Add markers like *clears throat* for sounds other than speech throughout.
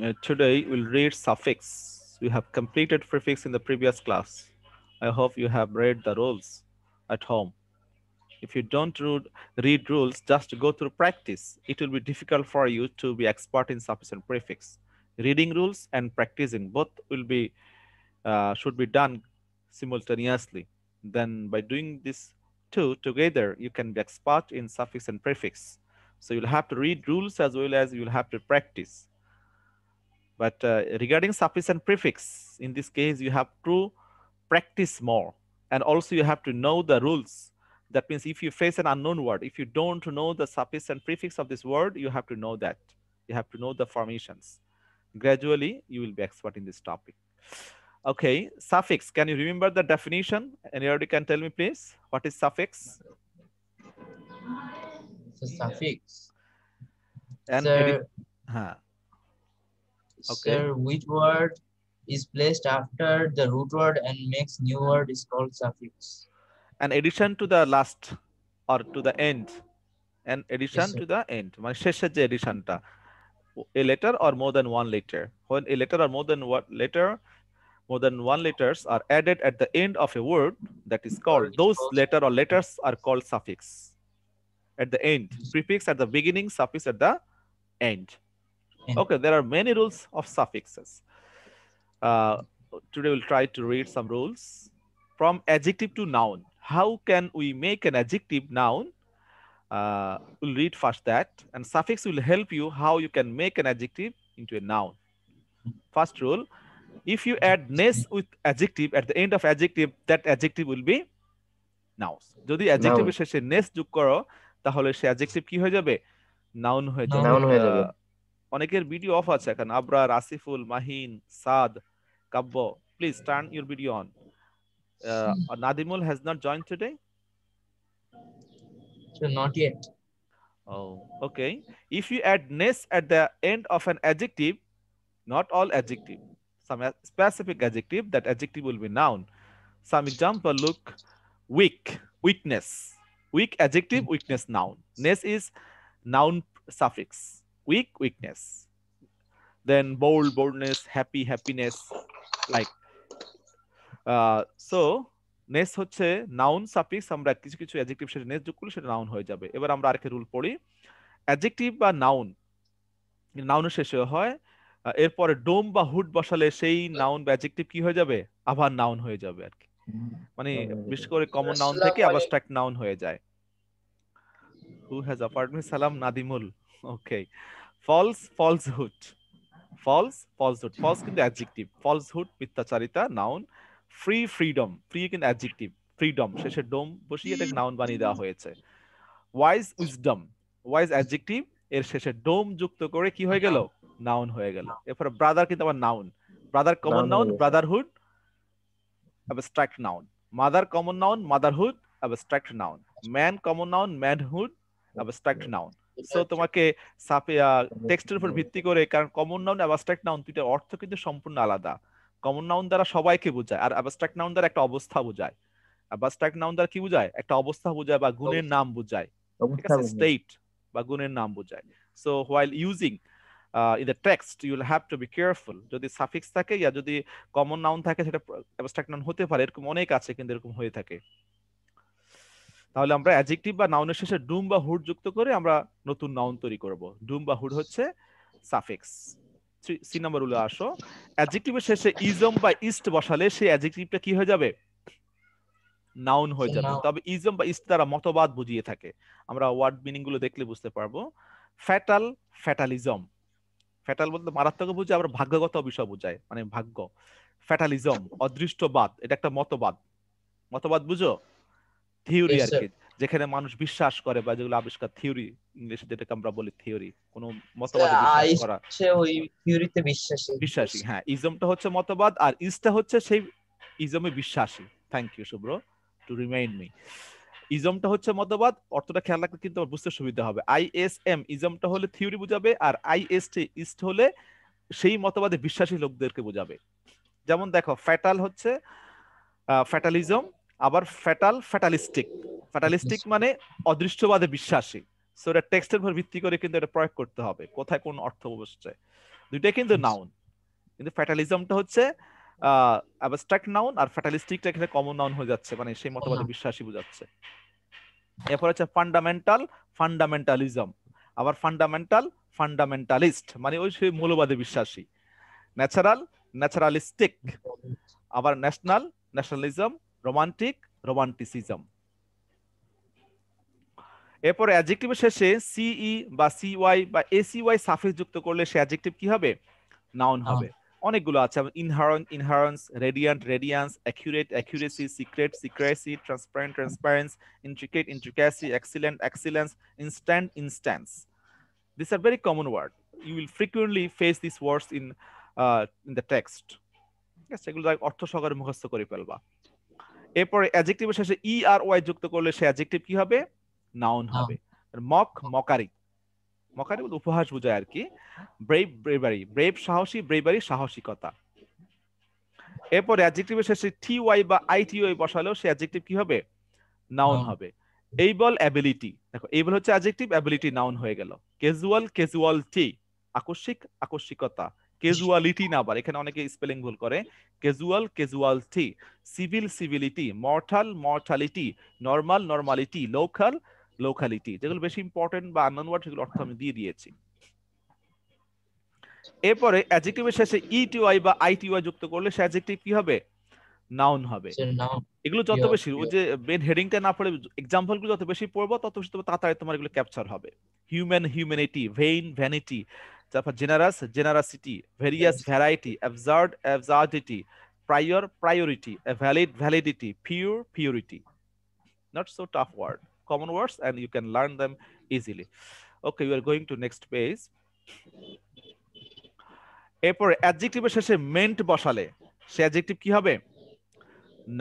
Uh, today we'll read suffix. We have completed prefix in the previous class. I hope you have read the rules at home. If you don't read rules, just go through practice. It will be difficult for you to be expert in sufficient prefix. Reading rules and practicing both will be uh, should be done simultaneously. Then by doing these two together, you can be expert in suffix and prefix. So you'll have to read rules as well as you'll have to practice. But uh, regarding suffix and prefix, in this case, you have to practice more. And also you have to know the rules. That means if you face an unknown word, if you don't know the suffix and prefix of this word, you have to know that. You have to know the formations. Gradually, you will be expert in this topic. Okay, suffix. Can you remember the definition? Anybody can tell me, please? What is suffix? It's a suffix. And Okay. Sir, which word is placed after the root word and makes new word is called suffix. An addition to the last or to the end. An addition yes, to the end. মানে শেষের যে a letter or more than one letter. When a letter or more than one letter more than one letters are added at the end of a word that is called those letter or letters are called suffix at the end prefix at the beginning suffix at the end *laughs* Okay, there are many rules of suffixes. Uh, today we'll try to read some rules. From adjective to noun, how can we make an adjective noun? Uh, we'll read first that and suffix will help you how you can make an adjective into a noun. First rule, if you add ness with adjective at the end of adjective, that adjective will be noun যদি অ্যাডজেক্টিভের শেষে নেস যোগ করো তাহলে সেই adjective কি হয়ে যাবে নাউন হয়ে যাবে অনেকের ভিডিও অফ আছে এখন Abrar Asiful Mahin Saad Kabya please turn your video Nadimul has not joined today. Today not yet oh okay if you add ness at the end of an adjective not all adjective some specific adjective that adjective will be noun some example look weak weakness weak adjective weakness noun ness is noun suffix weak weakness then bold boldness happy happiness like uh, so ness হচ্ছে noun suffix আমরা কিছু কিছু adjective সেটা নেস যোগ করলে সেটা noun হয়ে যাবে এবার আমরা আরেকটা রুল পড়ি অ্যাডজেক্টিভ বা নাউন নাউনের শেষে হয় এরপরে ডোম বা হুড বসালে সেই নাউন বা অ্যাডজেক্টিভ কি হয়ে যাবে আবার নাউন হয়ে যাবে আর কি মানে হ্যাঁ, বিশেষ করে কমন নাউন থেকে আবার স্ট্রাক নাউন হয়ে যায় হু হ্যাজ অ্যাপার্টমেন্ট সালাম Nadimul okay false falsehood false falsehood false কিন্তু অ্যাডজেক্টিভ ফলসহুড মিথ্যাচারিতা নাউন ফ্রি ফ্রিডম ফ্রি কিন্তু অ্যাডজেক্টিভ ফ্রিডম শেষে ডোম বসিয়ে এটাকে নাউন বানিয়ে দেওয়া হয়েছে ওয়াইজ উইজডম ওয়াইজ অ্যাডজেক্টিভ এর শেষে ডোম যুক্ত করে কি হয়ে গেল নাউন হয়ে গেল এরপরে ব্রাদার কিন্তু আবার noun brother common noun brotherhood abstract noun mother common noun motherhood abstract noun man common noun manhood abstract noun so আচ্ছা। তোমাকে টেক্সটের উপর ভিত্তি করে কারণ কমন নাউন অ্যাবস্ট্রাক্ট নাউন দুইটার অর্থ কিন্তু সম্পূর্ণ আলাদা কমন নাউন দ্বারা সবাইকে বোঝায় আর অ্যাবস্ট্রাক্ট নাউন দ্বারা একটা অবস্থা বোঝায় অ্যাবস্ট্রাক্ট নাউন দ্বারা কি বোঝায় একটা অবস্থা বোঝায় বা গুণের নাম বোঝায় স্টেট বা গুণের নাম বোঝায় so while using in the text you will have to be careful যদি সাফিক্স থাকে ইয়া যদি কমন নাউন থাকে সেটা অ্যাবস্ট্রাক্ট নাউন হতে পারে এরকম অনেক আছে কিন্তু এরকম হয়ে থাকে তাহলে আমরা অ্যাজেক্টিভ বা নাউনের শেষে ডুম বা হুড যুক্ত করে আমরা নতুন নাউন তৈরি করব ডুম বা হুড হচ্ছে সাফিক্স সি নাম্বার উলে আসো অ্যাজেক্টিভের শেষে ইজম বা ইস্ট বসালে সেই অ্যাজেক্টিভটা কি হয়ে যাবে নাউন হয়ে যাবে তবে ইজম বা ইস্ট দ্বারা মতবাদ বুঝিয়ে থাকে আমরা ওয়ার্ড মিনিং গুলো দেখলে বুঝতে পারবো ফ্যাটাল ফ্যাটালিজম ফ্যাটাল বলতে মারাত্মক বুঝে আবার ভাগ্যগত বিষয় বোঝায় মানে ভাগ্য ফ্যাটালিজম অদৃষ্টবাদ এটা একটা মতবাদ মতবাদ বুঝো থিওরি আর কি যেখানে মানুষ বিশ্বাস করে বা যেগুলো আবিষ্কার থিওরি ইংলিশে যেটাকে আমরা বলি থিওরি কোন মতবাদ বিশ্বাস করা ওই থিওরিতে বিশ্বাসী বিশ্বাসী হ্যাঁ ইজমটা হচ্ছে মতবাদ আর ইজটা হচ্ছে সেই ইজমে বিশ্বাসী thank you Shubhro to remind me ইজমটা হচ্ছে মতবাদ অর্থটা খেয়াল রাখলে কিন্তু আমার বুঝতে সুবিধা হবে আই এস এম ইজমটা হলে থিওরি বোঝাবে আর আই এস টি ইস্ট হলে সেই মতবাদে বিশ্বাসী লোকদেরকে বোঝাবে যেমন দেখো ফ্যাটাল হচ্ছে ফ্যাটালিজম আবার ফ্যাটাল ফ্যাটালিস্টিক ফ্যাটালিস্টিক মানে অদৃশ্যবাদে বিশ্বাসী সো এটা টেক্সটের উপর ভিত্তি করে কিন্তু এটা প্রয়োগ করতে হবে কোথায় কোন অর্থ বসছে দুইটাই কিন্তু নাউন কিন্তু ফ্যাটালিজমটা হচ্ছে অ্যাবস্ট্রাক্ট নাউন আর ফ্যাটালিস্টিকটা এখানে কমন নাউন হয়ে যাচ্ছে মানে সেই মতবাদে বিশ্বাসী বোঝাচ্ছে এরপর হচ্ছে ফান্ডামেন্টাল ফান্ডামেন্টালিজম আবার ফান্ডামেন্টাল ফান্ডামেন্টালিস্ট মানে ওই সেই মূলবাদে বিশ্বাসী ন্যাচারাল ন্যাচারালিস্টিক আবার ন্যাশনাল ন্যাশনালিজম রোমান্টিক রোমান্টিসিজম এরপর অ্যাডজেক্টিভের শেষে সিই e বা সিওয়াই বা এসিওয়াই সাফিক্স যুক্ত করলে সে অ্যাডজেক্টিভ কি হবে নাউন হবে ah. অনেকগুলো আছে inherent inherence radiant radiance accurate accuracy secret secrecy transparent transparence intricate intricacy excellent excellence instant instance this are very common word you will frequently face this words in in the text ঠিক আছে এগুলো অর্থ সহকারে মুখস্থ করে ফেলবা এরপরে অ্যাডজেক্টিভের শেষে ই e আর ওয়াই যুক্ত করলে সে অ্যাডজেক্টিভ কি হবে নাউন হবে মক মকারি মকারি বলতে উপহাস বোঝায় আর কি ব্রেভ ব্রেভারি ব্রেভ সাহসী ব্রেভারি সাহসিকতা এরপরে অ্যাডজেক্টিভের শেষে টি ওয়াই বা আই টি ওয়াই বসালেও সে অ্যাডজেক্টিভ কি হবে নাউন হবে এইবল বল অ্যাবিলিটি দেখো এইবল হচ্ছে অ্যাডজেক্টিভ অ্যাবিলিটি নাউন হয়ে গেল ক্যাজুয়াল ক্যাজুয়ালিটি আকস্মিক আকস্মিকতা কেজুয়ালিটি না আবার এখানে অনেকে স্পেলিং ভুল করে casual casualty civil civility mortal mortality normal normality local locality যেগুলো বেশি ইম্পর্টেন্ট বা আনন ওয়ার্ড সেগুলো অর্থ আমি দিয়ে দিয়েছি এরপরে অ্যাডজেক্টিভের শেষে ইটিওয়াই e বা আইটিওয়াই যুক্ত করলে সে অ্যাডজেক্টিভ কি হবে নাউন হবে এগুলো যত বেশি ওই যে মেন হেডিংটা না পড়ে এক্সাম্পল যত বেশি পড়বো তত বেশি তোমার তাড়াতাড়ি তোমার এগুলো ক্যাপচার হবে হিউম্যান হিউম্যানিটি ভেইন ভ্যানিটি তারপর generous generosity various variety absurd absurdity prior priority valid validity pure purity not so tough word common words and you can learn them easily okay we are going to next page এরপর adjective শেষে meant বসালে সে adjective কি হবে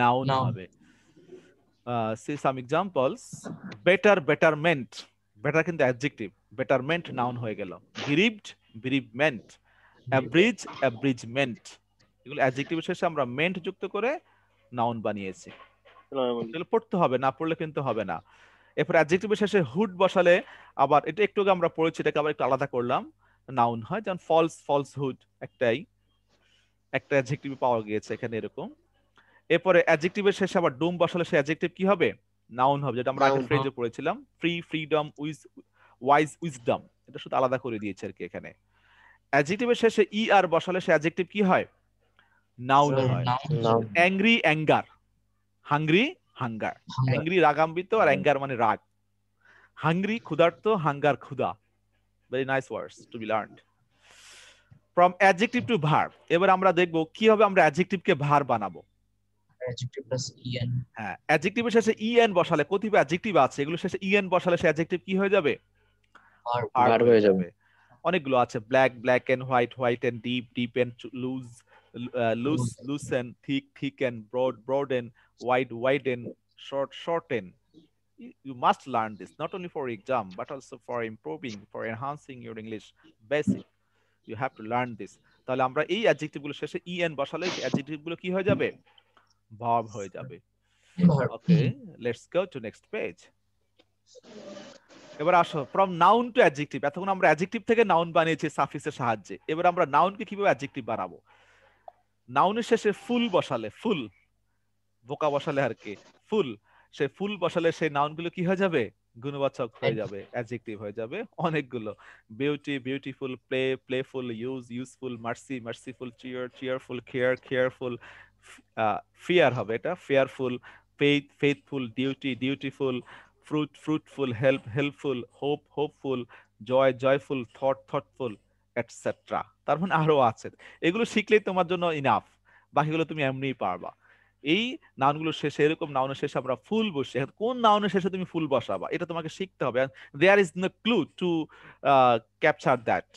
noun হবে see some examples better better meant. better কিন্তু adjective betterment noun হয়ে গেল গ্রিপড বিরিভমেন্ট অ্যাব্রিজ অ্যাব্রিজমেন্ট এগুলো অ্যাডজেক্টিভ শেষে আমরা মেন্ট যুক্ত করে নাউন বানিয়েছি পড়তে হবে না পড়লে কিন্তু হবে না এরপর অ্যাডজেক্টিভের শেষে হুড বসালে আবার এটা একটু আগে আমরা পড়েছি এটাকে আবার একটু আলাদা করলাম নাউন হয় যেমন ফলস ফলস হুড একটাই একটা অ্যাডজেক্টিভ পাওয়া গিয়েছে এখানে এরকম এরপরে অ্যাডজেক্টিভের শেষে আবার ডুম বসালে সেই অ্যাডজেক্টিভ কি হবে নাউন হবে যেটা আমরা আগে ফ্রেজে পড়েছিলাম ফ্রি ফ্রিডম উইজ ওয়াইজ উইজডম এটা শুধু আলাদা করে দিয়েছে আর কি এখানে অ্যাডজেক্টিভের শেষে ই e আর বসালে সে অ্যাডজেক্টিভ কি হয় নাউন হয় angry anger hungry hunger angry রাগাম্বিত আর অ্যাঙ্গার মানে রাগ হাংরি ক্ষুধার্ত হাঙ্গার ক্ষুধা very nice words to be learned from adjective to verb এবার আমরা দেখব কি হবে আমরা অ্যাডজেক্টিভকে ভার বানাবো e হ্যাঁ অ্যাডজেক্টিভের শেষে ইএন e বসালে কতিপয় অ্যাডজেক্টিভ আছে এগুলো শেষে ইএন বসালে সে অ্যাডজেক্টিভ কি হয়ে যাবে হার্ড হয়ে যাবে অনেকগুলো আছে black black end white white end deep deep end loose loose loose end thick thick end broad broad end end short short end you must learn this not only for exam but also for improving for enhancing your english basic you have to learn this তাহলে আমরা এই adjective গুলো শেষে E e N বসালে adjective গুলো কি হয়ে যাবে ভাব হয়ে যাবে okay let's go to next page এবার আসো ফ্রম নাউন টু অ্যাডজেক্টিভ এতক্ষণ আমরা অ্যাডজেক্টিভ থেকে নাউন বানিয়েছি সাফিসের সাহায্যে এবার আমরা নাউনকে কিভাবে অ্যাডজেক্টিভ বানাবো নাউনের শেষে ফুল বসালে ফুল বোকা বসালে আর কি ফুল সে ফুল বসালে সেই নাউনগুলো কি হয়ে যাবে গুণবাচক হয়ে যাবে অ্যাডজেক্টিভ হয়ে যাবে অনেকগুলো beauty beautiful play playful use useful mercy merciful cheer cheerful care careful fear হবে এটা fearful faith faithful duty dutiful fruit, fruitful, help, helpful, hope, hopeful, joy, joyful, thought, thoughtful, etc. তার মানে আরো আছে এগুলো শিখলেই তোমার জন্য ইনাফ বাকিগুলো তুমি এমনিই পারবা এই নাউনগুলোর শেষে এরকম নাউনের শেষে আমরা ফুল বসে কোন নাউনের শেষে তুমি ফুল বসাবা এটা তোমাকে শিখতে হবে there is no clue to capture that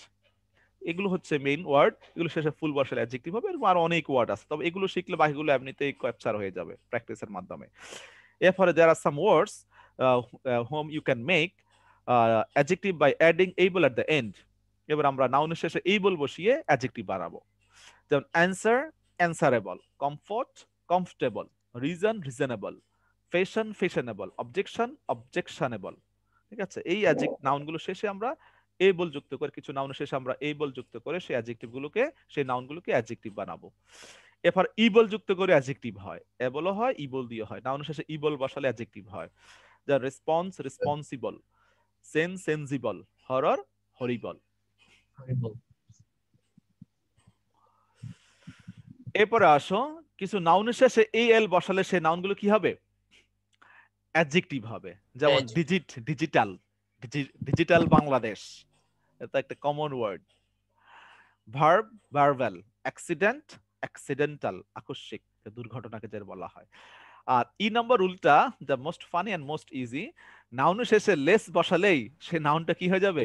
এগুলো হচ্ছে মেইন ওয়ার্ড এগুলো শেষে ফুল বসালে অ্যাডজেক্টিভ হবে এরকম আর অনেক ওয়ার্ড আছে তবে এগুলো শিখলে বাকিগুলো এমনিতেই ক্যাপচার হয়ে যাবে প্র্যাকটিসের মাধ্যমে এর ফলে there are some words whom you can make adjective by adding able at the end এবার আমরা নাউনের শেষে এইবল বসিয়ে অ্যাডজেক্টিভ বাড়াবো যেমন answer answerable comfort comfortable reason reasonable fashion fashionable objection objectionable ঠিক আছে এই নাউনগুলো শেষে আমরা এবল যুক্ত করে কিছু নাউন শেষে আমরা এবল যুক্ত করে সেই অ্যাডজেক্টিভগুলোকে সেই নাউনগুলোকে অ্যাজেক্টিভ বানাবো এরপর ইবল যুক্ত করে অ্যাজেক্টিভ হয় এবলও হয় ইবল দিয়ে হয় নাউনের শেষে ইবল বসালে অ্যাডজেক্টিভ হয় the response responsible sen sensible horror horrible horrible এরপরে আসো কিছু নাউনের শেষে এই এল বসালে সেই নাউনগুলো কি হবে অ্যাডজেক্টিভ হবে যেমন ডিজিট ডিজিটাল ডিজিটাল বাংলাদেশ এটা একটা কমন ওয়ার্ড ভার্ব ভার্ভেল অ্যাক্সিডেন্ট অ্যাক্সিডেন্টাল আকস্মিক দুর্ঘটনাকে যেটা বলা হয় আর ই নাম্বার রুলটা the most funny and most easy নাউনের শেষে লেস বসালেই সে নাউনটা কি হয়ে যাবে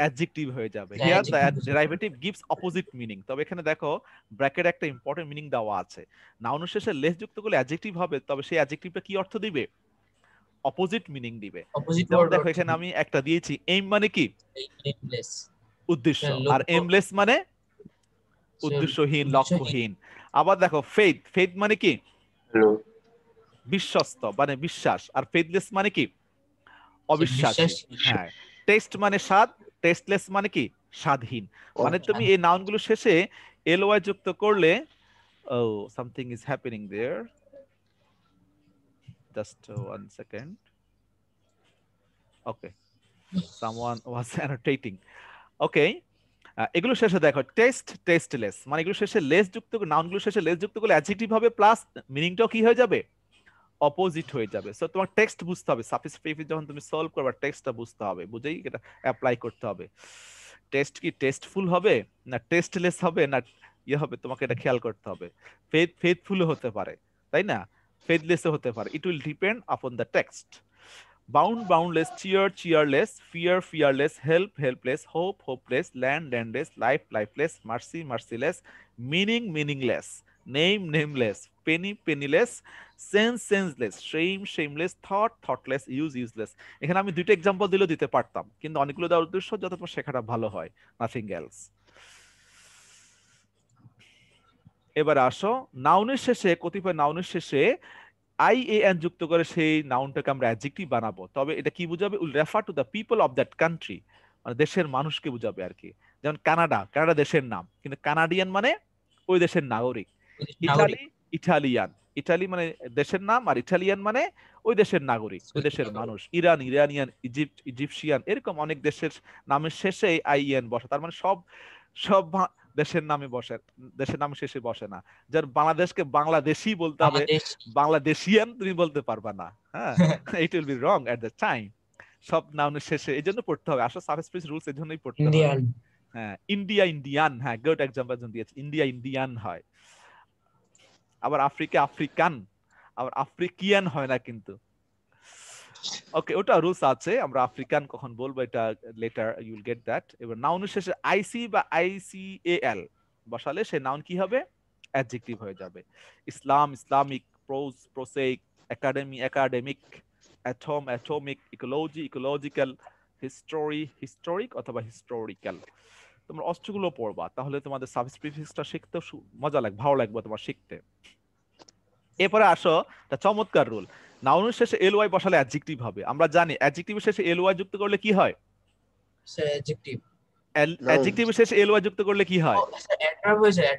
অ্যাডজেক্টিভ হয়ে যাবে here the derivative gives opposite meaning তবে এখানে দেখো ব্র্যাকেট একটা ইম্পর্টেন্ট মিনিং দেওয়া আছে নাউনের শেষে লেস যুক্ত করলে অ্যাডজেক্টিভ হবে তবে সেই অ্যাডজেক্টিভটা কি অর্থ দিবে অপোজিট মিনিং দিবে দেখো এখানে আমি একটা দিয়েছি এইম মানে কি উদ্দেশ্য আর এমলেস মানে উদ্দেশ্যহীন লক্ষ্যহীন আবার দেখো ফেথ ফেথ মানে কি বিশ্বস্ত মানে বিশ্বাস আর ফেদলেস মানে কি অবিশ্বাস হ্যাঁ টেস্ট মানে স্বাদ টেস্টলেস মানে কি স্বাধীন মানে তুমি এই নাউনগুলো শেষে এল ওয়াই যুক্ত করলে ও something is happening there just one second okay someone was annotating okay এগুলো শেষে দেখো টেস্ট টেস্টলেস মানে এগুলো শেষে লেস যুক্ত নাউনগুলো শেষে লেস যুক্ত করলে অ্যাডজেক্টিভ হবে প্লাস মিনিংটাও কি হয়ে যাবে অপোজিট হয়ে যাবে সো তোমার টেক্সট বুঝতে হবে সাফিস প্রিফিক্স যখন তুমি সলভ করবে টেক্সটটা বুঝতে হবে বুঝেই এটা অ্যাপ্লাই করতে হবে টেস্ট কি টেস্টফুল হবে না টেস্টলেস হবে না ইয়ে হবে তোমাকে এটা খেয়াল করতে হবে ফেথ ফেথফুল হতে পারে তাই না ফেথলেসও হতে পারে it will depend upon the text bound boundless cheer cheerless fear fearless help helpless hope hopeless land landless life lifeless mercy merciless meaning meaningless name nameless penny penniless sense senseless shame shameless thought thoughtless use useless এখানে আমি দুইটা example দিলেও দিতে পারতাম কিন্তু অনেকগুলো দেওয়ার উদ্দেশ্য যত তোমার শেখাটা ভালো হয় নাথিং এলস এবার আসো নাউনের শেষে কতিপয় নাউনের শেষে আই এ এন যুক্ত করে সেই নাউনটাকে আমরা অ্যাডজেক্টিভ বানাবো তবে এটা কি বুঝাবে will refer to the people of that country মানে দেশের মানুষকে বুঝাবে আর কি যেমন কানাডা কানাডা দেশের নাম কিন্তু কানাডিয়ান মানে ওই দেশের নাগরিক ইতালি ইটালিয়ান ইটালি মানে দেশের নাম আর ইটালিয়ান মানে ওই দেশের নাগরিক ওই দেশের মানুষ ইরান ইরানিয়ান ইজিপ্ট ইজিপশিয়ান এরকম অনেক দেশের নামের শেষে আইএন বসে তার মানে সব সব দেশের নামে বসে দেশের নামে শেষে বসে না যার বাংলাদেশকে বাংলাদেশি বলতে হবে বাংলাদেশিয়ান তুমি বলতে পারবা না হ্যাঁ it will be wrong at the time সব নামের শেষে এই জন্য পড়তে হবে আসলে সার্ভিস পিস রুলস এই জন্যই পড়তে হবে হ্যাঁ ইন্ডিয়া ইন্ডিয়ান হ্যাঁ গুড এক্সাম্পল দিয়েছে ইন্ডিয়া ইন্ডিয়ান হয় আবার আফ্রিকা আফ্রিকান আবার আফ্রিকিয়ান হয় না কিন্তু ওকে ওটা রুলস আছে আমরা আফ্রিকান কখন বলবো এটা লেটার ইউ গেট দ্যাট এবার নাউন শেষে আইসি বা এল বসালে সে নাউন কি হবে অ্যাডজেক্টিভ হয়ে যাবে Islam Islamic prose prosaic academy academic atom atomic ecology ecological history historic অথবা হিস্টোরিক্যাল তোমরা অস্ত্রগুলো পড়বা তাহলে তোমাদের প্রিফিক্সটা শিখতে মজা লাগবে ভালো লাগবে তোমার শিখতে এরপরে আসো তা চমৎকার রুল নাউনের শেষে এল ওয়াই বসালে অ্যাডজেক্টিভ হবে আমরা জানি অ্যাডজেক্টিভের শেষে এল ওয়াই যুক্ত করলে কি হয় অ্যাডজেক্টিভ অ্যাডজেক্টিভের শেষে এল ওয়াই যুক্ত করলে কি হয়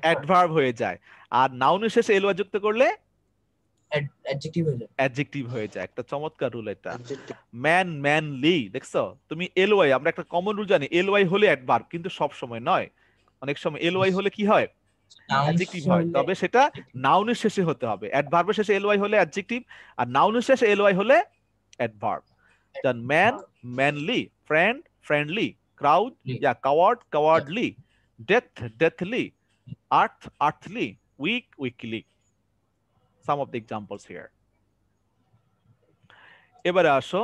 অ্যাডভার্ব হয়ে যায় আর নাউনের শেষে এল ওয়াই যুক্ত করলে অ্যাডজেক্টিভ হয়ে যায় অ্যাডজেক্টিভ হয়ে যায় একটা চমৎকার রুল এটা ম্যান ম্যানলি দেখছো তুমি এলওয়াই আমরা একটা কমন রুল জানি এল ওয়াই হলে অ্যাডভার্ব কিন্তু সব সময় নয় অনেক সময় এল ওয়াই হলে কি হয় অ্যাডজেক্টিভ হয় তবে সেটা নাউনের শেষে হতে হবে অ্যাডভার্বের শেষে এল ওয়াই হলে অ্যাডজেক্টিভ আর নাউনের শেষে এল ওয়াই হলে adverb then man manly friend friendly crowd yeah coward cowardly death deathly earth earthly week weekly some of the examples here. এবারে আসো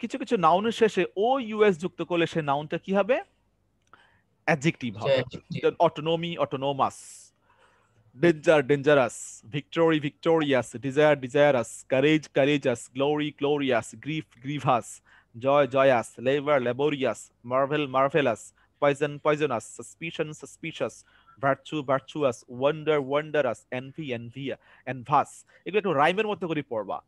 কিছু কিছু নাউনের শেষে ও ইউএস যুক্ত করলে সে নাউনটা কি হবে অ্যাডজেক্টিভ হবে autonomy autonomous danger dangerous victory victorious desire desirous courage courageous glory glorious grief grievous joy joyous labour laborious marvel marvellous poison poisonous suspicion suspicious এগুলো একটু রাইমের মধ্যে করে পড়বা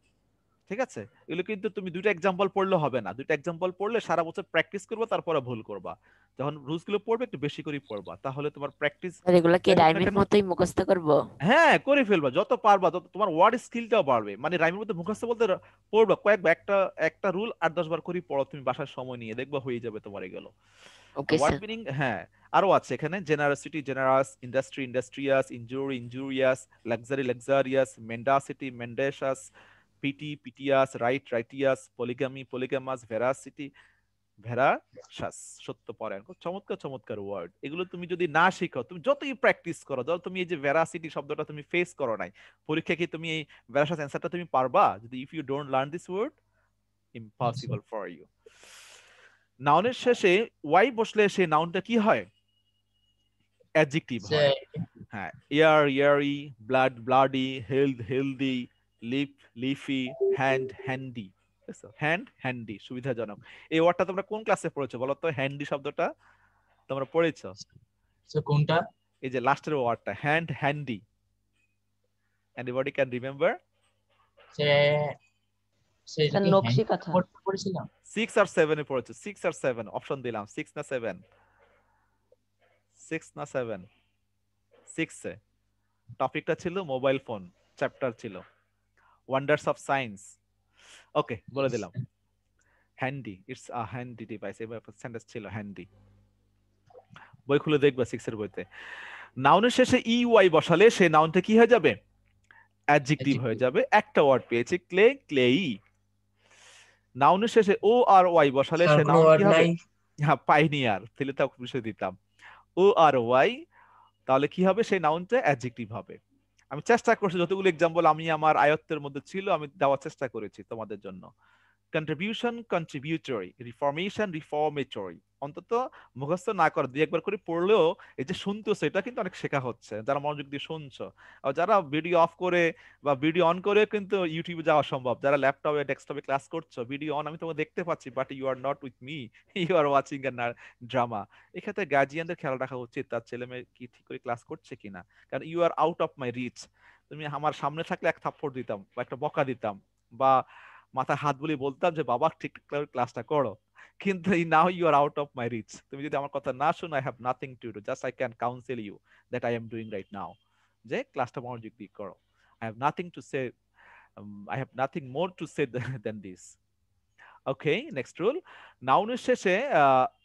ঠিক আছে এগুলো কিন্তু তুমি এক্সাম্পল পড়লে হবে না এক্সাম্পল পড়লে সারা বছর প্র্যাকটিস তারপরে ভুল করবা যখন রুলস গুলো পড়বে একটু বেশি করে পড়বা তাহলে তোমার প্র্যাকটিস এগুলো কি রাইমের মুখস্থ করব হ্যাঁ করে ফেলবা যত পারবা তত তোমার ওয়ার্ড স্কিলটাও বাড়বে মানে রাইমের মধ্যে মুখস্থ বলতে পড়বা কয়েকবার একটা একটা রুল আট দশ বার করে পড়ো তুমি বাসার সময় নিয়ে দেখবা হয়ে যাবে তোমার এগুলো ওকে হ্যাঁ আরো আছে এখানে generosity generous industry industrious injury injurious luxury luxurious mendacity mendacious pity piteous right righteous polygamy polygamous veracity veracious সত্য পরে চমৎকার চমৎকার ওয়ার্ড এগুলো তুমি যদি না শিখো তুমি যতই প্র্যাকটিস করো ধরো তুমি এই যে ভেরাসিটি শব্দটা তুমি ফেস করো নাই পরীক্ষা কি তুমি এই ভেরাশাস অ্যান্সারটা তুমি পারবা যদি if you don't learn this word impossible for you নাউনের শেষে ওয়াই বসলে সেই নাউনটা কি হয় অ্যাডজেক্টিভ হয় হ্যাঁ ইয়ার ইয়ারি blood bloody health healthy leaf leafy hand handy hand handy সুবিধাজনক এই ওয়ার্ডটা তোমরা কোন ক্লাসে পড়েছো বলো তো হ্যান্ডি শব্দটা তোমরা পড়েছো কোনটা এই যে লাস্টের ওয়ার্ডটা hand handy anybody can remember সে সে নকশি কথা পড়েছিলাম সিক্স আর সেভেনে পড়েছে সিক্স আর সেভেন অপশন দিলাম সিক্স না সেভেন সিক্স না সেভেন সিক্সে টপিকটা ছিল মোবাইল ফোন চ্যাপ্টার ছিল ওয়ান্ডার্স অফ সায়েন্স ওকে বলে দিলাম handy it's a handy device এই সেন্টেন্স ছিল হ্যান্ডি বই খুলে দেখবা সিক্সের বইতে নাউনের শেষে ই e, ওয়াই বসালে সে নাউনটা কি হয়ে যাবে অ্যাডজেক্টিভ হয়ে যাবে একটা ওয়ার্ড পেয়েছে ক্লে ক্লেই নাউনের শেষে ও আর ওয়াই বসালে সে নাউন কি হবে হ্যাঁ পাইনি আর তাহলে তা বিষয় দিতাম ও আর ওয়াই তাহলে কি হবে সেই নাউনটা অ্যাডজেক্টিভ হবে আমি চেষ্টা করছি যতগুলো এক্সাম্পল আমি আমার আয়ত্তের মধ্যে ছিল আমি দেওয়ার চেষ্টা করেছি তোমাদের জন্য কন্ট্রিবিউশন কন্ট্রিবিউটরি রিফর্মেশন রিফর্মেটরি অন্তত মুখস্থ না করে দুই একবার করে পড়লেও এই যে শুনতেছো এটা কিন্তু অনেক শেখা হচ্ছে যারা মনোযোগ দিয়ে শুনছো যারা ভিডিও অফ করে বা ভিডিও অন করে কিন্তু ইউটিউবে যাওয়া সম্ভব যারা ল্যাপটপে ডেস্কটপে ক্লাস করছো ভিডিও অন আমি তোমাকে দেখতে পাচ্ছি but you are not with me you are watching আর ড্রামা এক্ষেত্রে গার্জিয়ানদের খেয়াল রাখা উচিত তার ছেলে মেয়ে কি ঠিক করে ক্লাস করছে কিনা কারণ you are out of my reach তুমি আমার সামনে থাকলে এক থাপ্পড় দিতাম বা একটা বকা দিতাম বা মাথা হাত বলে বলতাম যে বাবা ঠিকঠাক ক্লাসটা করো কিন্তু now you are out of my reach তুমি যদি আমার কথা না শুনো I have nothing to do just I can counsel you that I am doing right now যে ক্লাসটা মনোযোগ দিয়ে করো I have nothing to say I have nothing more to say then this okay next rule নাউনের শেষে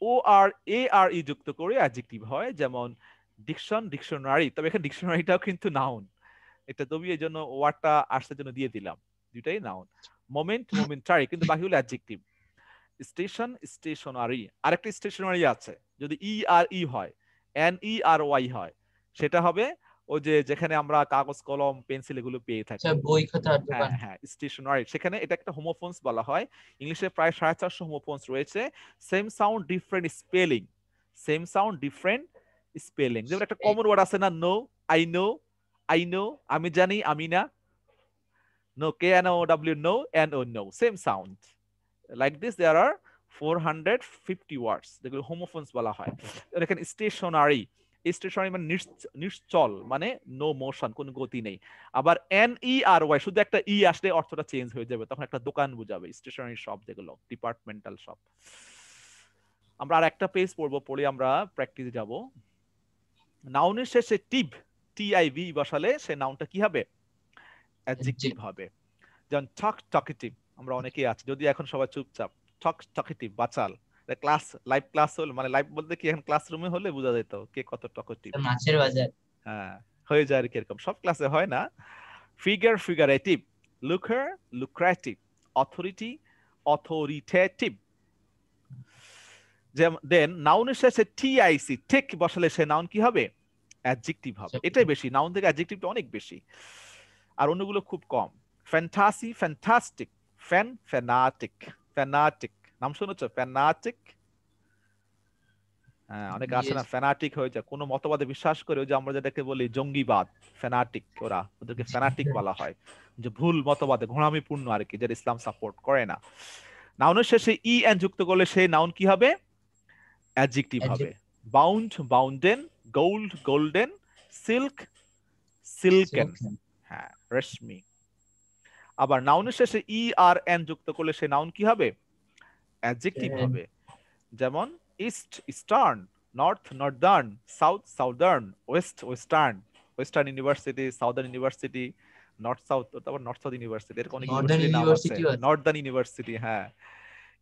ও আর এ আর ই যুক্ত করে adjective হয় যেমন ডিকশন ডিকশনারি তবে এখানে ডিকশনারিটাও কিন্তু নাউন এটা দবি এই জন্য ওয়ার্ডটা আসার জন্য দিয়ে দিলাম দুইটাই নাউন মোমেন্ট মোমেন্টারি কিন্তু বাকি হলো অ্যাডজেক্টিভ স্টেশন স্টেশনারি আরেকটা স্টেশনারি আছে যদি E e R E e হয় N E e R Y হয় সেটা হবে ওই যে যেখানে আমরা কাগজ কলম পেন্সিল এগুলো পেয়ে থাকি আচ্ছা, বই খাতা হ্যাঁ হ্যাঁ স্টেশনারি সেখানে এটা একটা হোমোফোনস বলা হয় ইংলিশে প্রায় সাড়ে চারশো হোমোফোনস রয়েছে same sound different spelling same sound different spelling যেমন একটা কমন ওয়ার্ড আছে না no I know I know আমি জানি আমি না No, KNO, W, no, NO, no. Same sound. Like this, there are 450 words যেগুলো হোমোফোনস বলা হয় এখানে স্টেশনারি স্টেশনারি মানে নিশ্চল মানে নো মোশন কোনো গতি নেই আবার এন ই আর ওয়াই শুধু একটা ই e আসলে অর্থটা চেঞ্জ হয়ে যাবে তখন একটা দোকান বুঝাবে স্টেশনারি শপ যেগুলো ডিপার্টমেন্টাল শপ আমরা আর একটা পেজ পড়বো পড়ে আমরা প্র্যাকটিস যাব নাউনের শেষে টিপ টি আই ভি বসালে সে নাউনটা কি হবে অ্যাডজেক্টিভ হবে যেমন টকেটিভ আমরা অনেকেই আছি যদি এখন সবাই চুপচাপ টকেটিভ বাচাল ক্লাস লাইভ ক্লাস হল মানে লাইভ বলতে কি এখন ক্লাসরুমে হলে বোঝা যেত কে কত টকেটিভ মাছের বাজার হ্যাঁ হয়ে যায় আর কি এরকম সব ক্লাসে হয় না figure figurative lucre lucrative authority authoritative then নাউনের শেষে টিআইসি ঠিক বসালে সে নাউন কি হবে অ্যাডজেক্টিভ হবে এটাই বেশি নাউন থেকে অ্যাডজেক্টিভটা অনেক বেশি আর অন্যগুলো খুব কম fantasy fantastic fan fanatic fanatic নাম শুনেছ ফ্যানাটিক হ্যাঁ অনেকে আছে না ফ্যানাটিক হয়ে যায় কোনো মতবাদে বিশ্বাস করে যে আমরা যেটাকে বলি জঙ্গিবাদ ফ্যানাটিক ওরা ওদেরকে ফ্যানাটিক *laughs* বলা হয় যে ভুল মতবাদে ঘোড়ামিপূর্ণ আর কি যারা ইসলাম সাপোর্ট করে না নাউনের শেষে ই e এন যুক্ত করলে সেই নাউন কি হবে অ্যাডজেক্টিভ হবে bound bounden gold golden silk silken হ্যাঁ রেশমি আবার নাউনের শেষে ই e আর এন যুক্ত করলে সে নাউন কি হবে অ্যাডজেক্টিভ হবে যেমন east eastern north northern south southern west western western university southern university north south তারপর নর্থ সাউথ ইউনিভার্সিটি এরকম অনেক ইউনিভার্সিটি নাম আছে নর্দার্ন ইউনিভার্সিটি হ্যাঁ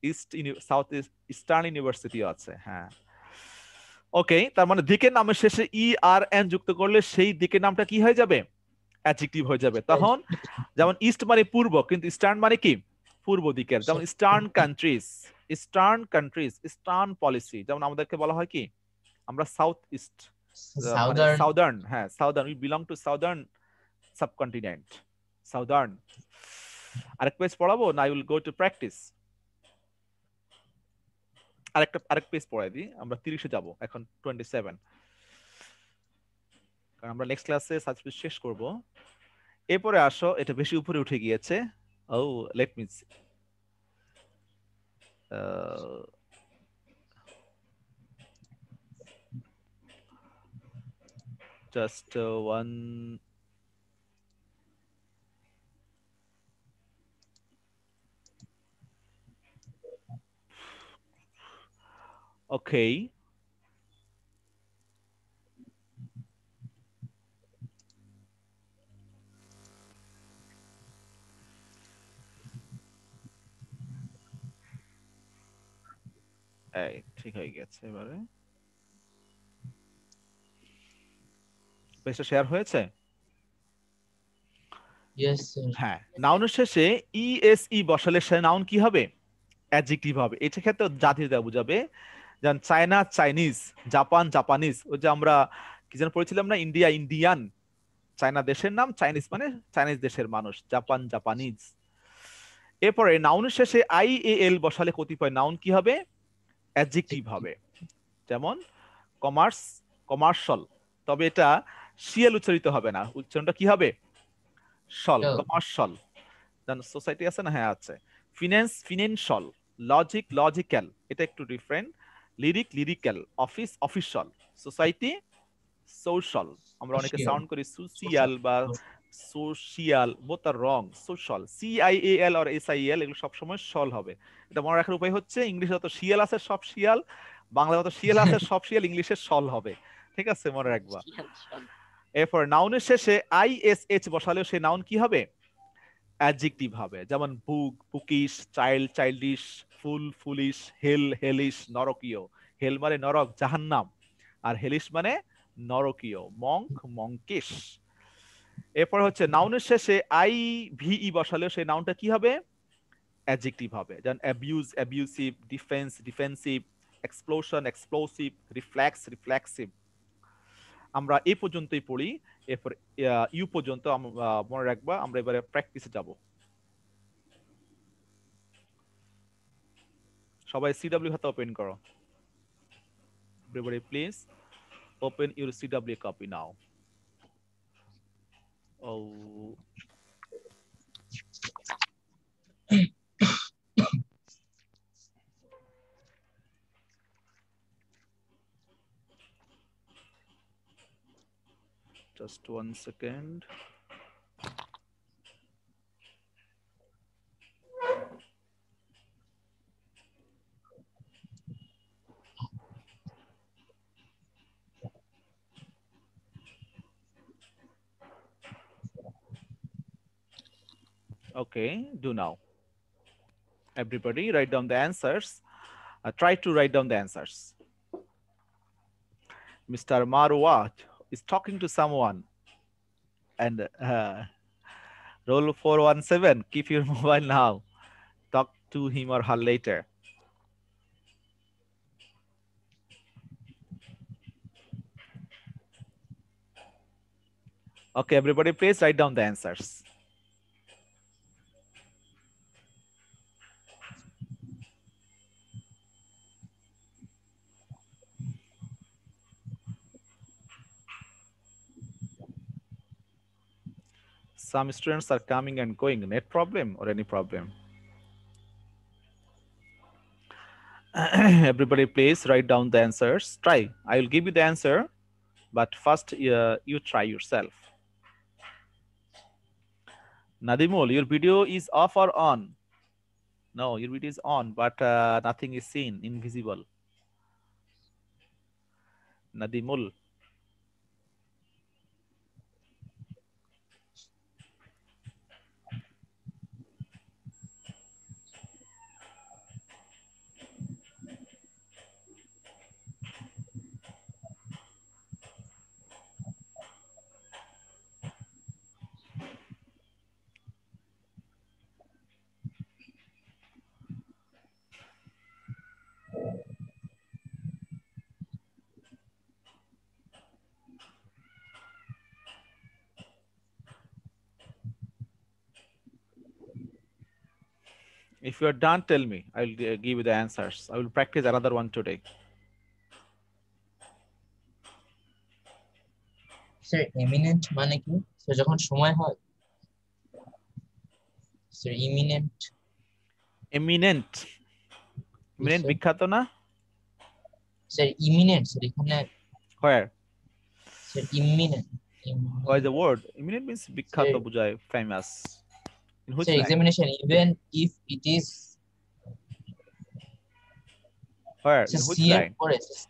ইস্ট সাউথ ইস্টার্ন ইউনিভার্সিটি আছে হ্যাঁ ওকে তার মানে দিকের নামের শেষে ই e আর এন যুক্ত করলে সেই দিকের নামটা কি হয়ে যাবে অ্যাডজেক্টিভ হয়ে যাবে তখন যেমন ইস্ট মানে পূর্ব কিন্তু ইস্টার্ন মানে কি পূর্ব দিকের যেমন eastern countries eastern countries eastern policy যেমন আমাদেরকে বলা হয় কি আমরা সাউথ ইস্ট সাউদার্ন হ্যাঁ southern we belong to southern subcontinent southern আরেক পেজ পড়াবো না উইল গো টু প্র্যাকটিস আরেকটা আরেক পেজ পড়াই দিই আমরা তিরিশে যাবো এখন টোয়েন্টি সেভেন আমরা নেক্সট ক্লাসে সার্ভিস শেষ করব এরপরে আসো এটা বেশি উপরে উঠে গিয়েছে ও let me uh, just just one okay ঠিক হয়ে গেছে এবারে পেজটা শেয়ার হয়েছে হ্যাঁ নাউনের শেষে ইএসই e e বসালে সে নাউন কি হবে অ্যাডজেক্টিভ হবে এটা ক্ষেত্রে দেওয়া যেমন চায়না চাইনিজ জাপান জাপানিজ ওই যে আমরা কি যেন পড়েছিলাম না ইন্ডিয়া ইন্ডিয়ান চায়না দেশের নাম চাইনিজ মানে চাইনিজ দেশের মানুষ জাপান জাপানিজ এরপরে নাউনের শেষে আই এল বসালে কতিপয় নাউন কি হবে অ্যাডজেক্টিভ হবে যেমন কমার্স কমার্শাল তবে এটা সিএল উচ্চারিত হবে না উচ্চারণটা কি হবে সল কমার্শাল কমার্শল সোসাইটি আছে না হ্যাঁ আছে ফিনান্স ফিনান্সিয়াল লজিক লজিক্যাল এটা একটু different lyric lyrical office official society social আমরা অনেকে সাউন্ড করি সুসিয়াল বা সোশিয়াল রং সোশ্যাল আর এগুলো সবসময় সল হবে এটা মনে রাখার উপায় হচ্ছে যত আছে সব বাংলা যত আছে সব ইংলিশে সল হবে ঠিক আছে মনে রাখবা এরপর নাউনের শেষে আই এস এইচ বসালেও নাউন কি হবে অ্যাডজেক্টিভ হবে যেমন book bookish child childish fool foolish hell hellish নরকীয় হেল মানে নরক জাহান্নাম আর হেলিশ মানে নরকীয় মঙ্ক মঙ্কেশ এরপর হচ্ছে নাউনের শেষে আই ভি ই বসালেও সেই নাউনটা কি হবে অ্যাডজেক্টিভ হবে যেমন abuse abusive defence defensive explosion explosive reflex reflexive আমরা এ পর্যন্তই পড়ি এরপর ইউ পর্যন্ত মনে রাখবা আমরা এবারে প্র্যাকটিসে যাব সবাই সিডাব্লিউ খাতা ওপেন করো everybody please open your CW copy নাও Oh. Just one second. Okay, do now. Everybody write down the answers. Uh, try to write down the answers. Mr. Marwat is talking to someone and uh, roll 417, keep your *laughs* mobile now. Talk to him or her later. Okay, everybody, please write down the answers. some students are coming and going. Net problem or any problem? *clears throat* Everybody, please write down the answers. Try. I will give you the answer, but first uh, you try yourself. Nadimul, your video is off or on? No, your video is on, but uh, nothing is seen, invisible. Nadimul. If you are done, tell me. I will give you the answers. I will practice another one today. Sir eminent মানে কি sir যখন সময় হয় Eminent. Eminent. Eminent. Eminent বিখ্যাত না sir eminent sir এখানে where sir Why the word? Eminent means বিখ্যাত বোঝায় famous. In which so examination, even if it is where? In for line?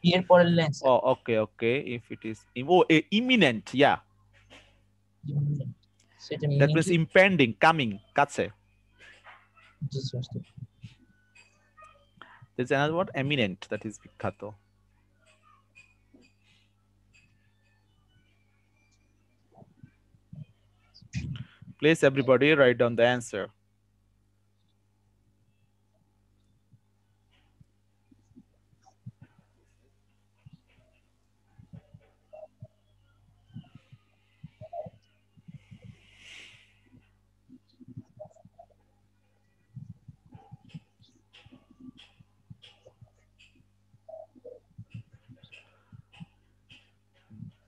Fear for lens. Oh, okay, okay. If it is oh, eh, imminent, yeah. So that means impending, coming, কাছে There's another word, eminent, that is বিখ্যাত. Please, everybody, write down the answer.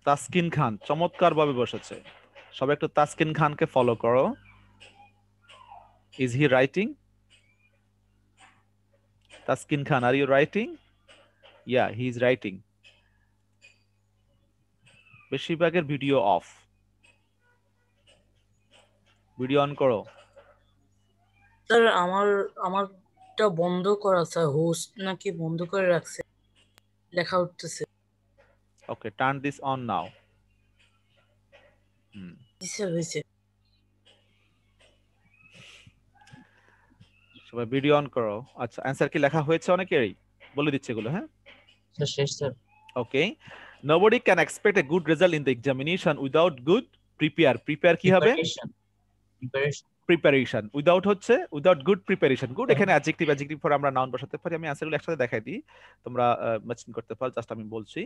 Taskin খান চমৎকার ভাবে বসেছে সবাই একটু তাসকিন খানকে follow করো is he writing Taskin Khan are you writing yeah he is writing বেশিরভাগের ভিডিও অফ ভিডিও অন করো স্যার আমার আমারটা বন্ধ করা স্যার হোস্ট নাকি বন্ধ করে রাখছে লেখা উঠতেছে okay turn this on now hmm সবাই ভিডিও অন করো আচ্ছা অ্যানসার কি লেখা হয়েছে অনেকেরই বলে দিচ্ছে এগুলো হ্যাঁ ওকে can expect a good result in examination without কি হবে উইদাউট হচ্ছে উইদাউট গুড প্রিপারেশন গুড এখানে অ্যাডজেক্টিভ অ্যাডজেক্টিভ পরে আমরা নাউন বসাতে পারি আমি অ্যান্সারগুলো একসাথে দেখাই দিই তোমরা ম্যাচিং করতে পারো জাস্ট আমি বলছি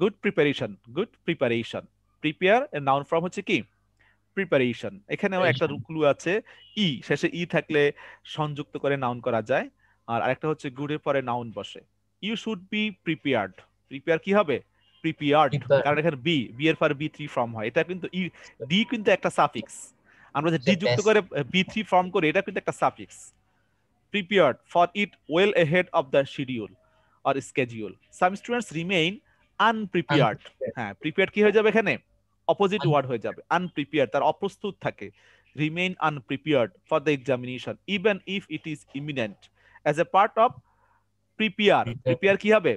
good preparation good preparation prepare এর নাউন ফর্ম হচ্ছে কি প্রিপারেশন এখানেও একটা ক্লু আছে ই শেষে ই থাকলে সংযুক্ত করে নাউন করা যায় আর আরেকটা হচ্ছে গুড়ের পরে নাউন বসে you should be prepared prepare কি হবে প্রিপেয়ার্ড কারণ এখানে বি বি এর পর বি থ্রি ফর্ম হয় এটা কিন্তু ই ডি কিন্তু একটা সাফিক্স আমরা যে ডি যুক্ত করে বি থ্রি ফর্ম করে এটা কিন্তু একটা suffix prepared for it well ahead of the schedule or schedule some students remain unprepared হ্যাঁ প্রিপেয়ার্ড কি হয়ে যাবে এখানে অপোজিট ওয়ার্ড হয়ে যাবে আনপ্রিপেয়ার তার অপ্রস্তুত থাকে remain unprepared for the examination even if it is eminent as a part of prepare prepare কি হবে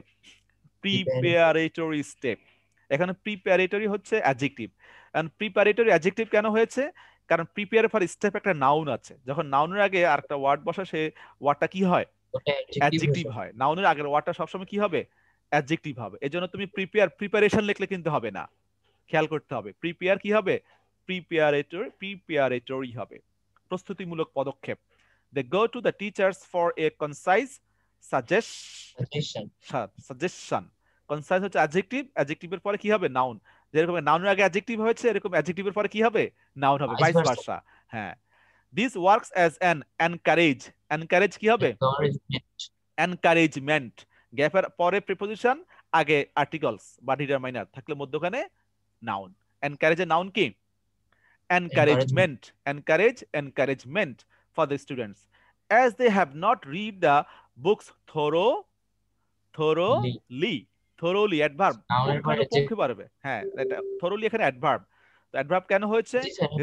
প্রিপেয়ারেটরি স্টেপ এখানে প্রিপেয়ারেটরি হচ্ছে অ্যাডজেক্টিভ এন্ড প্রিপেয়ারেটরি অ্যাডজেক্টিভ কেন হয়েছে কারণ প্রিপেয়ার ফর স্টেপ একটা নাউন আছে যখন নাউনের আগে আর একটা ওয়ার্ড বসা সে ওয়ার্ডটা কি হয় অ্যাডজেক্টিভ হয় নাউনের আগের ওয়ার্ডটা সবসময় কি হবে অ্যাডজেক্টিভ হবে এজন্য তুমি প্রিপেয়ার প্রিপারেশন লিখলে কিন্তু হবে না খেয়াল করতে হবে প্রিপেয়ার কি হবে প্রিপেয়ারেটর প্রিপেয়ারেটরি হবে প্রস্তুতিমূলক পদক্ষেপ they go to the teachers for a concise suggestion concise হচ্ছে অ্যাডজেক্টিভ অ্যাডজেক্টিভের পরে কি হবে নাউন যেরকম নাউনের আগে অ্যাডজেক্টিভ হয়েছে এরকম অ্যাডজেক্টিভের পরে কি হবে নাউন হবে ভাইস ভার্সা হ্যাঁ this works as an encourage encourage কি হবে এনকারেজমেন্ট গ্যাপের পরে প্রিপোজিশন আগে আর্টিকলস বা ডিটারমাইনার থাকলে মধ্যখানে নাউন এনকারেজ এ নাউন কি encouragement encourage encouragement for the students as they have not read the books thorough thoroughly thoroughly adverb পক্ষে পারবে হ্যাঁ এটা এখানে অ্যাডভার্ব অ্যাডভার্ব কেন হয়েছে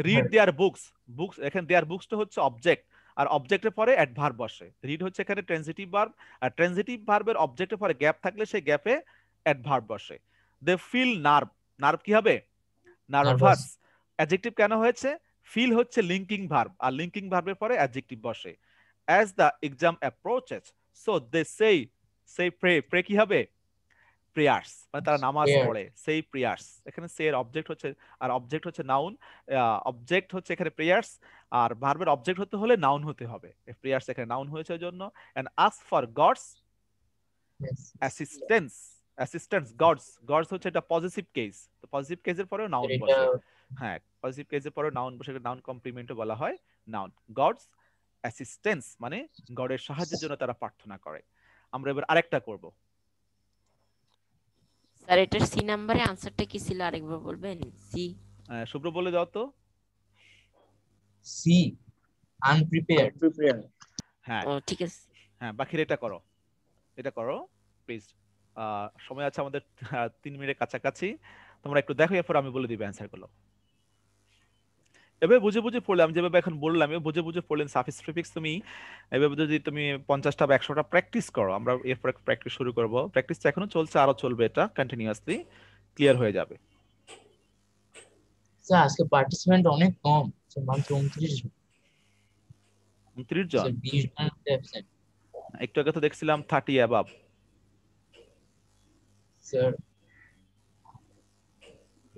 রিড দেয়ার বুকস বুকস এখানে দেয়ার বুকসটা হচ্ছে অবজেক্ট আর অবজেক্টের পরে অ্যাডভার্ব বসে রিড হচ্ছে এখানে ট্রানজিটিভ ভার্ব আর ট্রানজিটিভ ভার্বের অবজেক্টের পরে গ্যাপ থাকলে সেই গ্যাপে অ্যাডভার্ব বসে দে ফিল নার্ভ নার্ভ কি হবে নার্ভাস অ্যাডজেক্টিভ কেন হয়েছে ফিল হচ্ছে লিঙ্কিং ভার্ব আর লিঙ্কিং ভার্বের পরে অ্যাডজেক্টিভ বসে as the exam approaches so they সেই সেই প্রে প্রে কি হবে প্রেয়ার্স মানে তারা নামাজ পড়ে সেই প্রেয়ার্স এখানে সে এর অবজেক্ট হচ্ছে আর অবজেক্ট হচ্ছে নাউন অবজেক্ট হচ্ছে এখানে প্রেয়ার্স আর ভার্বের অবজেক্ট হতে হলে নাউন হতে হবে প্রেয়ার্স এখানে নাউন হয়েছে জন্য and us for gods assistance assistants gods gods হচ্ছে এটা পজিটিভ কেস তো পজিটিভ কেসের পরেও নাউন বসে হ্যাঁ পজিটিভ কেসের পরেও নাউন বসে নাউন কমপ্লিমেন্টও বলা হয় নাউন গডস অ্যাসিস্ট্যান্স মানে গডের সাহায্যের জন্য তারা প্রার্থনা করে আমরা এবার আরেকটা করব স্যার এটার সি নম্বরে আনসারটা কি ছিল আরেকবার বলবেন সি শুভ্র বলে দাও তো সি আনপ্রিপেয়ার্ড হ্যাঁ ঠিক আছে হ্যাঁ বাকির এটা করো এটা করো প্লিজ সময় আছে আমাদের তিন মিনিটের কাছাকাছি তোমরা একটু দেখো এরপর আমি বলে দিবে অ্যান্সার গুলো এভাবে বুঝে বুঝে পড়লাম যেভাবে এখন বললাম বুঝে বুঝে পড়লেন সাফিস প্রিফিক্স তুমি এভাবে যদি তুমি পঞ্চাশটা বা একশোটা প্র্যাকটিস করো আমরা এরপর প্র্যাকটিস শুরু করব প্র্যাকটিস তো এখনো চলছে আরো চলবে এটা কন্টিনিউয়াসলি ক্লিয়ার হয়ে যাবে আজকে পার্টিসিপেন্ট অনেক কম মাত্র জন একটু আগে তো দেখছিলাম থার্টি অ্যাবাভ স্যার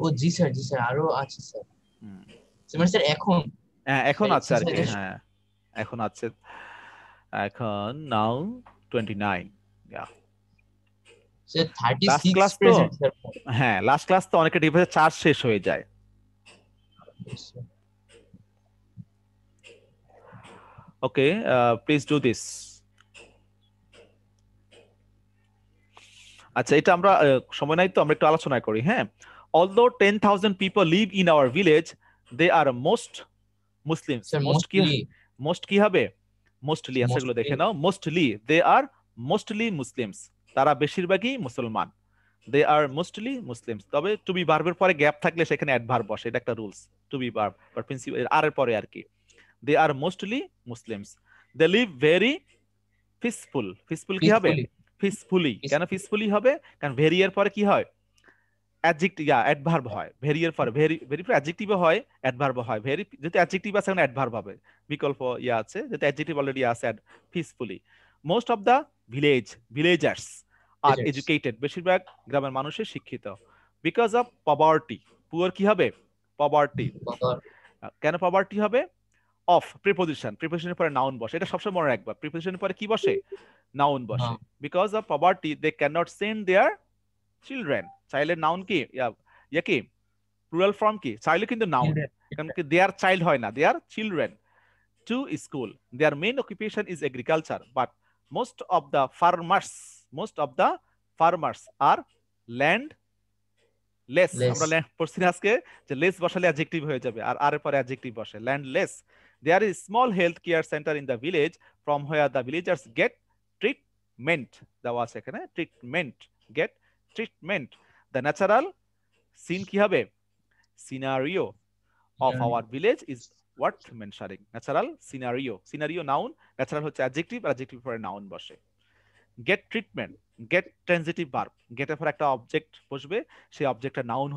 ও জি স্যার জি স্যার আরো আছে স্যার মানে স্যার এখন হ্যাঁ, এখন আছে আর কি হ্যাঁ এখন আছে এখন নাও 29 ইয়া হ্যাঁ লাস্ট ক্লাস তো অনেকে চার্জ শেষ হয়ে যায় okay uh, please do this আচ্ছা এটা আমরা সময় নাই তো আমরা একটু আলোচনা করি হ্যাঁ although ten thousand people live in our village they are most Muslim most কি মোস্ট কি হবে মোস্টলি এগুলো দেখে নাও mostly they are mostly Muslims তারা বেশিরভাগই মুসলমান দে আর মোস্টলি মুসলিমস তবে টু বি বার্বের পরে গ্যাপ থাকলে সেখানে অ্যাডভার বসে এটা একটা রুলস টু বি ভার্ব বা প্রিন্সিপাল আর এর পরে আর কি they are mostly Muslims they live very peaceful peaceful কি হবে পিসফুলি কেন পিসফুলি হবে কারণ ভেরিয়ার পরে কি হয় অ্যাডজেক্টিভ অ্যাডভার্ব হয় ভেরিয়ার পরে ভেরি ভেরি অ্যাডজেক্টিভ হয় অ্যাডভার্ব হয় ভেরি যেহেতু অ্যাডজেক্টিভ আছে এখন অ্যাডভার্ব হবে বিকল্প ইয়া আছে যেটা অ্যাডজেক্টিভ অলরেডি আছে peacefully most of the village villagers are educated বেশিরভাগ গ্রামের মানুষের শিক্ষিত বিকজ অফ পভার্টি পুয়ার কি হবে পভার্টি কেন পভার্টি হবে অফ প্রিপোজিশন প্রিপোজিশনের পরে নাউন বসে এটা সবসময় মনে রাখবা প্রিপোজিশনের পরে কি বসে নাউন বসে because of poverty they cannot send their children চাইল্ডের নাউন কি ইয়া কি প্লুরাল ফর্ম কি চাইল্ড কিন্তু নাউন কারণ কি দেয়ার চাইল্ড হয় না their children to school their main occupation is agriculture but most of the farmers most of the farmers are landless আমরা পড়ছি আজকে যে লেস বসালে অ্যাডজেক্টিভ হয়ে যাবে আর আর পরে অ্যাডজেক্টিভ বসে landless There is a small health care center in the village from where the villagers get treatment. দেওয়া আছে এখানে treatment. Get treatment. The natural scene ki habe? Scenario of yeah. our village is worth mentioning. Natural scenario. Scenario noun. Natural hoche adjective. Adjective for a noun Boshe. Get treatment. Get transitive verb. Get a for একটা object She object a noun